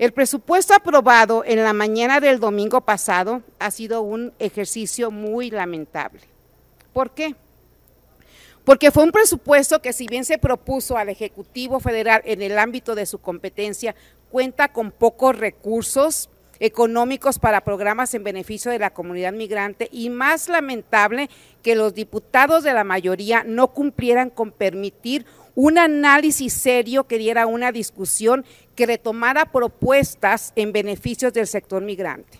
El presupuesto aprobado en la mañana del domingo pasado ha sido un ejercicio muy lamentable. ¿Por qué? Porque fue un presupuesto que si bien se propuso al Ejecutivo Federal en el ámbito de su competencia, cuenta con pocos recursos económicos para programas en beneficio de la comunidad migrante y más lamentable que los diputados de la mayoría no cumplieran con permitir un análisis serio que diera una discusión que retomara propuestas en beneficios del sector migrante.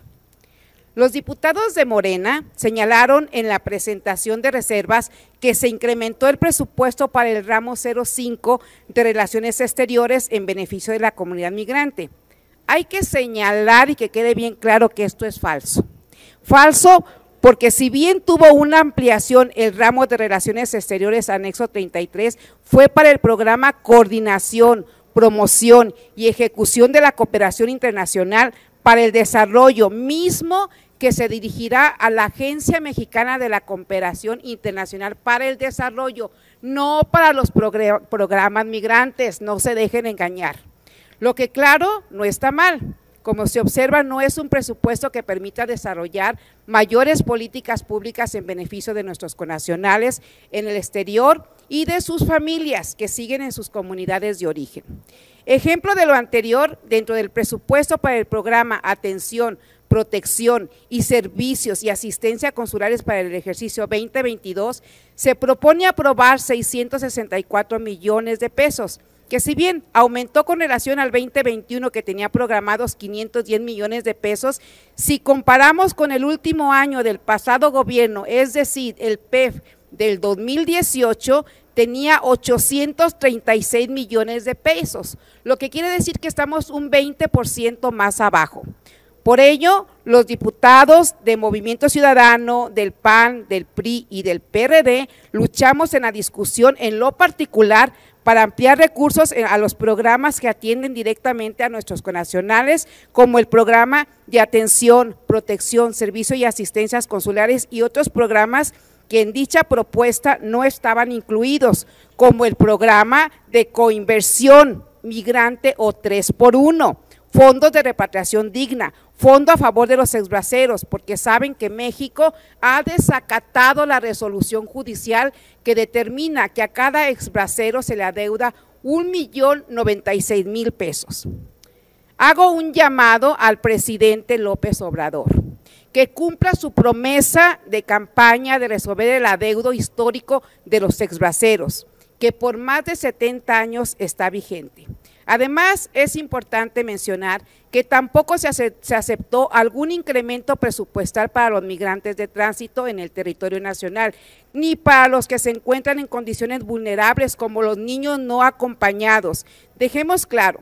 Los diputados de Morena señalaron en la presentación de reservas que se incrementó el presupuesto para el ramo 05 de Relaciones Exteriores en beneficio de la comunidad migrante. Hay que señalar y que quede bien claro que esto es falso. Falso porque si bien tuvo una ampliación el ramo de Relaciones Exteriores anexo 33, fue para el programa Coordinación, Promoción y Ejecución de la Cooperación Internacional para el Desarrollo mismo que se dirigirá a la Agencia Mexicana de la Cooperación Internacional para el Desarrollo, no para los programas migrantes, no se dejen engañar. Lo que claro no está mal, como se observa, no es un presupuesto que permita desarrollar mayores políticas públicas en beneficio de nuestros conacionales en el exterior y de sus familias que siguen en sus comunidades de origen. Ejemplo de lo anterior, dentro del presupuesto para el programa Atención, protección y servicios y asistencia consulares para el ejercicio 2022, se propone aprobar 664 millones de pesos que si bien aumentó con relación al 2021 que tenía programados 510 millones de pesos, si comparamos con el último año del pasado gobierno, es decir, el PEF del 2018, tenía 836 millones de pesos, lo que quiere decir que estamos un 20% más abajo. Por ello, los diputados de Movimiento Ciudadano, del PAN, del PRI y del PRD luchamos en la discusión en lo particular para ampliar recursos a los programas que atienden directamente a nuestros conacionales, como el programa de atención, protección, servicio y asistencias consulares y otros programas que en dicha propuesta no estaban incluidos, como el programa de coinversión migrante o 3 por 1 fondos de repatriación digna, fondo a favor de los exbraceros, porque saben que México ha desacatado la resolución judicial que determina que a cada exbracero se le adeuda un millón noventa y seis mil pesos. Hago un llamado al presidente López Obrador que cumpla su promesa de campaña de resolver el adeudo histórico de los exbraceros, que por más de 70 años está vigente. Además, es importante mencionar que tampoco se, aceptó algún incremento presupuestal para los migrantes de tránsito en el territorio nacional, ni para los que se encuentran en condiciones vulnerables como los niños no acompañados. Dejemos claro,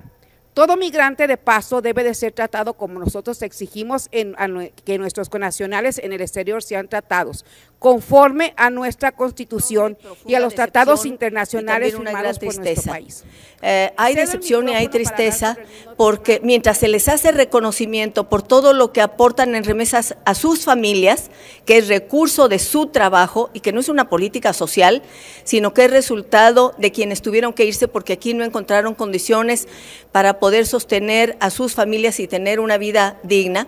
todo migrante de paso debe de ser tratado como nosotros exigimos que nuestros connacionales en el exterior sean tratados, conforme a nuestra constitución y a los tratados internacionales firmados por nuestro país. Eh, hay decepción y hay tristeza porque mientras se les hace reconocimiento por todo lo que aportan en remesas a sus familias, que es recurso de su trabajo y que no es una política social, sino que es resultado de quienes tuvieron que irse porque aquí no encontraron condiciones para poder poder sostener a sus familias y tener una vida digna,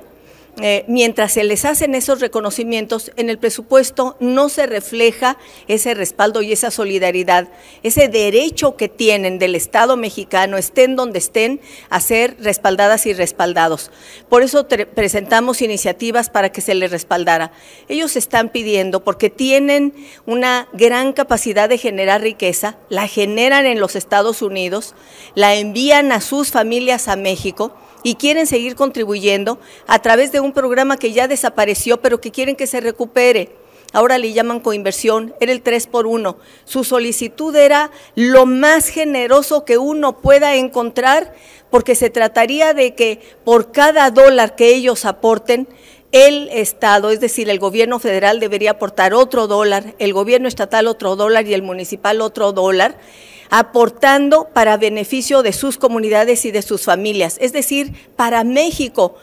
eh, mientras se les hacen esos reconocimientos, en el presupuesto no se refleja ese respaldo y esa solidaridad, ese derecho que tienen del Estado mexicano, estén donde estén, a ser respaldadas y respaldados. Por eso presentamos iniciativas para que se les respaldara. Ellos están pidiendo porque tienen una gran capacidad de generar riqueza, la generan en los Estados Unidos, la envían a sus familias a México y quieren seguir contribuyendo a través de un programa que ya desapareció, pero que quieren que se recupere. Ahora le llaman coinversión, era el 3 por 1. Su solicitud era lo más generoso que uno pueda encontrar, porque se trataría de que por cada dólar que ellos aporten, el Estado, es decir, el gobierno federal debería aportar otro dólar, el gobierno estatal otro dólar y el municipal otro dólar, aportando para beneficio de sus comunidades y de sus familias, es decir, para México.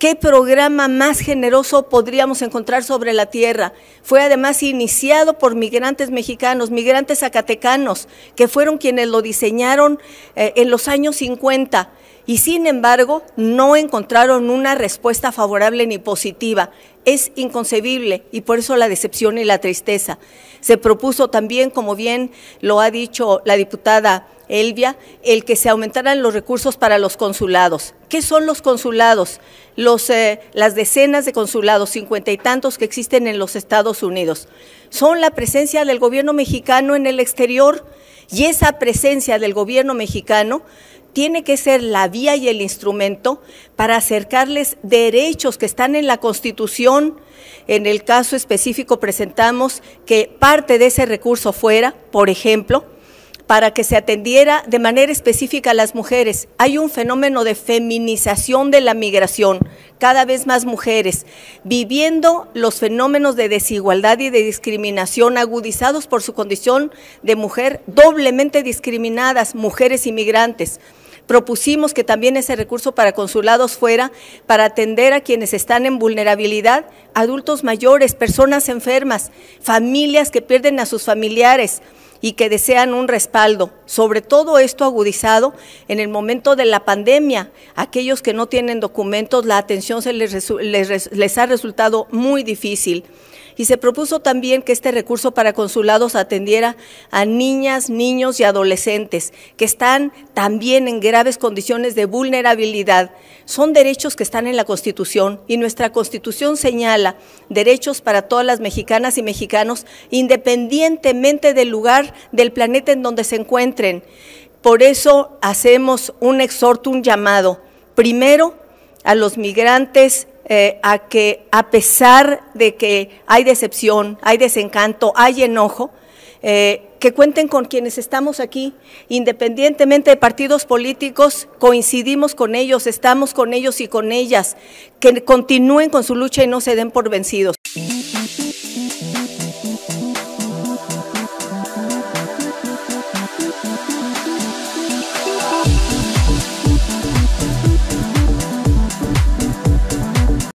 ¿Qué programa más generoso podríamos encontrar sobre la tierra? Fue además iniciado por migrantes mexicanos, migrantes zacatecanos, que fueron quienes lo diseñaron eh, en los años 50 y sin embargo no encontraron una respuesta favorable ni positiva. Es inconcebible y por eso la decepción y la tristeza. Se propuso también, como bien lo ha dicho la diputada Elvia, el que se aumentaran los recursos para los consulados. ¿Qué son los consulados? Eh, las decenas de consulados, cincuenta y tantos que existen en los Estados Unidos. Son la presencia del gobierno mexicano en el exterior y esa presencia del gobierno mexicano tiene que ser la vía y el instrumento para acercarles derechos que están en la Constitución. En el caso específico presentamos que parte de ese recurso fuera, por ejemplo, para que se atendiera de manera específica a las mujeres. Hay un fenómeno de feminización de la migración, cada vez más mujeres viviendo los fenómenos de desigualdad y de discriminación agudizados por su condición de mujer, doblemente discriminadas, mujeres inmigrantes. Propusimos que también ese recurso para consulados fuera para atender a quienes están en vulnerabilidad, adultos mayores, personas enfermas, familias que pierden a sus familiares, y que desean un respaldo, sobre todo esto agudizado en el momento de la pandemia. Aquellos que no tienen documentos, la atención se les, les, les ha resultado muy difícil y se propuso también que este recurso para consulados atendiera a niñas, niños y adolescentes que están también en graves condiciones de vulnerabilidad. Son derechos que están en la Constitución y nuestra Constitución señala derechos para todas las mexicanas y mexicanos independientemente del lugar del planeta en donde se encuentren. Por eso hacemos un exhorto, un llamado. Primero, a los migrantes eh, a que a pesar de que hay decepción, hay desencanto, hay enojo, eh, que cuenten con quienes estamos aquí, independientemente de partidos políticos, coincidimos con ellos, estamos con ellos y con ellas, que continúen con su lucha y no se den por vencidos.